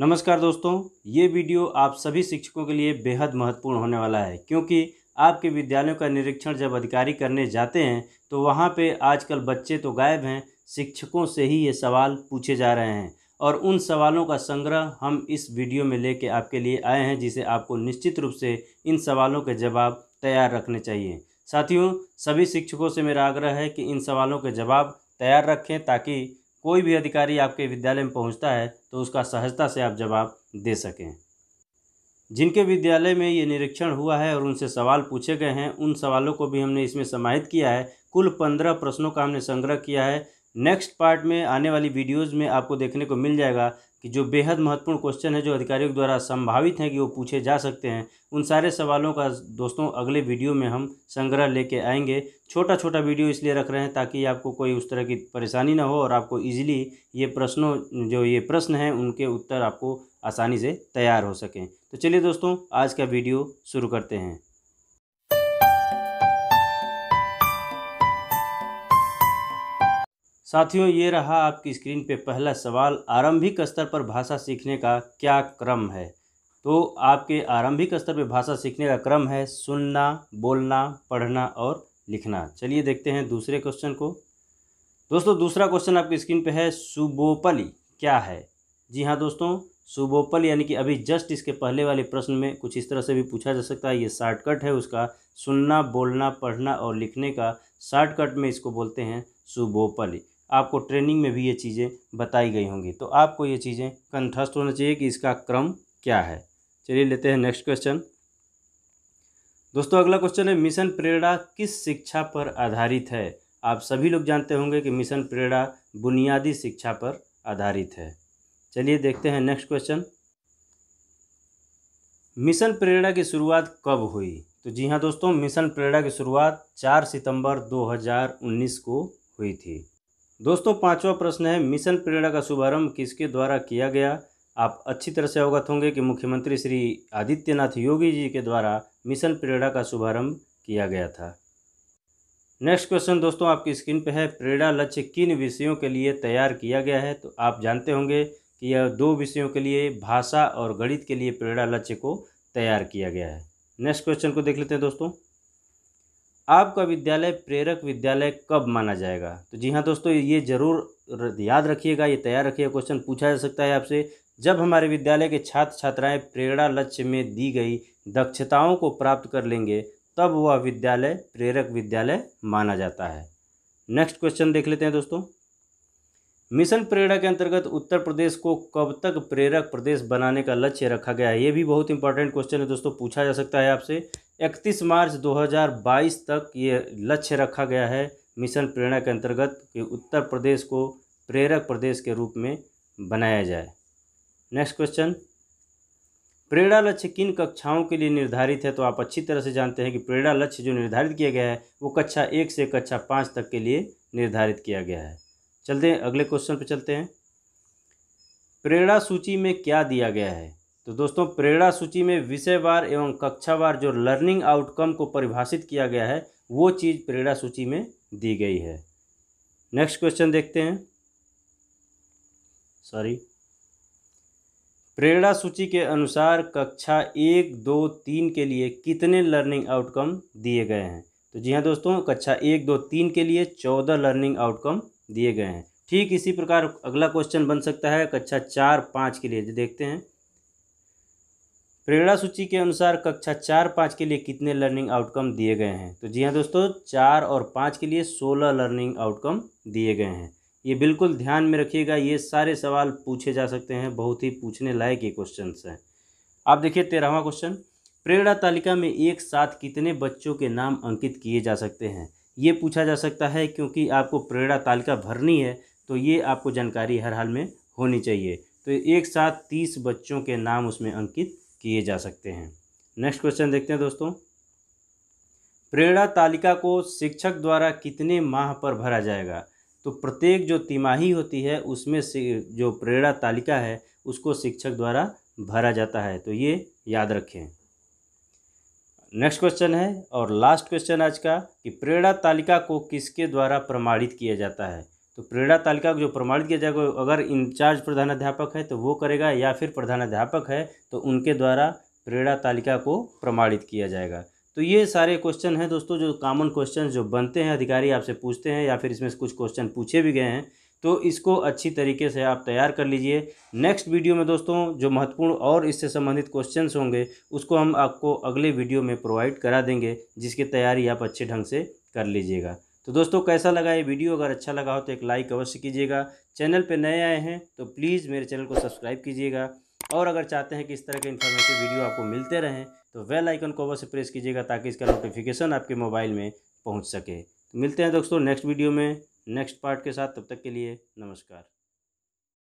नमस्कार दोस्तों ये वीडियो आप सभी शिक्षकों के लिए बेहद महत्वपूर्ण होने वाला है क्योंकि आपके विद्यालयों का निरीक्षण जब अधिकारी करने जाते हैं तो वहाँ पे आजकल बच्चे तो गायब हैं शिक्षकों से ही ये सवाल पूछे जा रहे हैं और उन सवालों का संग्रह हम इस वीडियो में लेके आपके लिए आए हैं जिसे आपको निश्चित रूप से इन सवालों के जवाब तैयार रखने चाहिए साथियों सभी शिक्षकों से मेरा आग्रह है कि इन सवालों के जवाब तैयार रखें ताकि कोई भी अधिकारी आपके विद्यालय में पहुंचता है तो उसका सहजता से आप जवाब दे सकें जिनके विद्यालय में ये निरीक्षण हुआ है और उनसे सवाल पूछे गए हैं उन सवालों को भी हमने इसमें समाहित किया है कुल पंद्रह प्रश्नों का हमने संग्रह किया है नेक्स्ट पार्ट में आने वाली वीडियोज़ में आपको देखने को मिल जाएगा कि जो बेहद महत्वपूर्ण क्वेश्चन है जो अधिकारियों द्वारा संभावित हैं कि वो पूछे जा सकते हैं उन सारे सवालों का दोस्तों अगले वीडियो में हम संग्रह लेके आएंगे छोटा छोटा वीडियो इसलिए रख रहे हैं ताकि आपको कोई उस तरह की परेशानी ना हो और आपको ईजिली ये प्रश्नों जो ये प्रश्न हैं उनके उत्तर आपको आसानी से तैयार हो सकें तो चलिए दोस्तों आज का वीडियो शुरू करते हैं साथियों ये रहा आपकी स्क्रीन पे पहला सवाल आरंभिक स्तर पर भाषा सीखने का क्या क्रम है तो आपके आरंभिक स्तर पर भाषा सीखने का क्रम है सुनना बोलना पढ़ना और लिखना चलिए देखते हैं दूसरे क्वेश्चन को दोस्तों दूसरा क्वेश्चन आपकी स्क्रीन पे है सुबोपली क्या है जी हाँ दोस्तों सुबोपल यानी कि अभी जस्ट इसके पहले वाले प्रश्न में कुछ इस तरह से भी पूछा जा सकता है ये शॉर्टकट है उसका सुनना बोलना पढ़ना और लिखने का शॉर्टकट में इसको बोलते हैं सुबोपल आपको ट्रेनिंग में भी ये चीज़ें बताई गई होंगी तो आपको ये चीज़ें कंठस्थ होना चाहिए कि इसका क्रम क्या है चलिए लेते हैं नेक्स्ट क्वेश्चन दोस्तों अगला क्वेश्चन है मिशन प्रेरणा किस शिक्षा पर आधारित है आप सभी लोग जानते होंगे कि मिशन प्रेरणा बुनियादी शिक्षा पर आधारित है चलिए देखते हैं नेक्स्ट क्वेश्चन मिशन प्रेरणा की शुरुआत कब हुई तो जी हाँ दोस्तों मिशन प्रेरणा की शुरुआत 4 सितंबर 2019 को हुई थी दोस्तों पांचवा प्रश्न है मिशन प्रेरणा का शुभारंभ किसके द्वारा किया गया आप अच्छी तरह से अवगत होंगे कि मुख्यमंत्री श्री आदित्यनाथ योगी जी के द्वारा मिशन प्रेरणा का शुभारंभ किया गया था नेक्स्ट क्वेश्चन दोस्तों आपकी स्क्रीन पे है प्रेरणा लक्ष्य किन विषयों के लिए तैयार किया गया है तो आप जानते होंगे कि यह दो विषयों के लिए भाषा और गणित के लिए प्रेरणा लक्ष्य को तैयार किया गया है नेक्स्ट क्वेश्चन को देख लेते हैं दोस्तों आपका विद्यालय प्रेरक विद्यालय कब माना जाएगा तो जी हाँ दोस्तों ये ज़रूर याद रखिएगा ये तैयार रखिएगा क्वेश्चन पूछा जा सकता है आपसे जब हमारे विद्यालय के छात्र छात्राएं प्रेरणा लक्ष्य में दी गई दक्षताओं को प्राप्त कर लेंगे तब वह विद्यालय प्रेरक विद्यालय माना जाता है नेक्स्ट क्वेश्चन देख लेते हैं दोस्तों मिशन प्रेरणा के अंतर्गत उत्तर प्रदेश को कब तक प्रेरक प्रदेश बनाने का लक्ष्य रखा गया है ये भी बहुत इंपॉर्टेंट क्वेश्चन है दोस्तों पूछा जा सकता है आपसे इकतीस मार्च 2022 तक ये लक्ष्य रखा गया है मिशन प्रेरणा के अंतर्गत कि उत्तर प्रदेश को प्रेरक प्रदेश के रूप में बनाया जाए नेक्स्ट क्वेश्चन प्रेरणा लक्ष्य किन कक्षाओं के लिए निर्धारित है तो आप अच्छी तरह से जानते हैं कि प्रेरणा लक्ष्य जो निर्धारित किया गया है वो कक्षा एक से कक्षा पाँच तक के लिए निर्धारित किया गया है चलते हैं अगले क्वेश्चन पर चलते हैं प्रेरणा सूची में क्या दिया गया है तो दोस्तों प्रेरणा सूची में विषयवार एवं कक्षावार जो लर्निंग आउटकम को परिभाषित किया गया है वो चीज़ प्रेरणा सूची में दी गई है नेक्स्ट क्वेश्चन देखते हैं सॉरी प्रेरणा सूची के अनुसार कक्षा एक दो तीन के लिए कितने लर्निंग आउटकम दिए गए हैं तो जी हाँ दोस्तों कक्षा एक दो तीन के लिए चौदह लर्निंग आउटकम दिए गए हैं ठीक इसी प्रकार अगला क्वेश्चन बन सकता है कक्षा चार पाँच के लिए देखते हैं प्रेरणा सूची के अनुसार कक्षा चार पाँच के लिए कितने लर्निंग आउटकम दिए गए हैं तो जी हाँ दोस्तों चार और पाँच के लिए सोलह लर्निंग आउटकम दिए गए हैं ये बिल्कुल ध्यान में रखिएगा ये सारे सवाल पूछे जा सकते हैं बहुत ही पूछने लायक ये क्वेश्चन हैं आप देखिए तेरहवा क्वेश्चन प्रेरणा तालिका में एक साथ कितने बच्चों के नाम अंकित किए जा सकते हैं ये पूछा जा सकता है क्योंकि आपको प्रेरणा तालिका भरनी है तो ये आपको जानकारी हर हाल में होनी चाहिए तो एक साथ तीस बच्चों के नाम उसमें अंकित किए जा सकते हैं नेक्स्ट क्वेश्चन देखते हैं दोस्तों प्रेरणा तालिका को शिक्षक द्वारा कितने माह पर भरा जाएगा तो प्रत्येक जो तिमाही होती है उसमें जो प्रेरणा तालिका है उसको शिक्षक द्वारा भरा जाता है तो ये याद रखें नेक्स्ट क्वेश्चन है और लास्ट क्वेश्चन आज का कि प्रेरणा तालिका को किसके द्वारा प्रमाणित किया जाता है तो प्रेरणा तालिका को जो प्रमाणित किया जाएगा अगर इंचार्ज प्रधानाध्यापक है तो वो करेगा या फिर प्रधानाध्यापक है तो उनके द्वारा प्रेरणा तालिका को प्रमाणित किया जाएगा तो ये सारे क्वेश्चन हैं दोस्तों जो कॉमन क्वेश्चन जो बनते हैं अधिकारी आपसे पूछते हैं या फिर इसमें कुछ क्वेश्चन पूछे भी गए हैं तो इसको अच्छी तरीके से आप तैयार कर लीजिए नेक्स्ट वीडियो में दोस्तों जो महत्वपूर्ण और इससे संबंधित क्वेश्चंस होंगे उसको हम आपको अगले वीडियो में प्रोवाइड करा देंगे जिसकी तैयारी आप अच्छे ढंग से कर लीजिएगा तो दोस्तों कैसा लगा ये वीडियो अगर अच्छा लगा हो तो एक लाइक अवश्य कीजिएगा चैनल पर नए आए हैं तो प्लीज़ मेरे चैनल को सब्सक्राइब कीजिएगा और अगर चाहते हैं कि इस तरह के इन्फॉर्मेटिव वीडियो आपको मिलते रहें तो वेल आइकन को अवश्य प्रेस कीजिएगा ताकि इसका नोटिफिकेशन आपके मोबाइल में पहुँच सके तो मिलते हैं दोस्तों नेक्स्ट वीडियो में नेक्स्ट पार्ट के साथ तब तक के लिए नमस्कार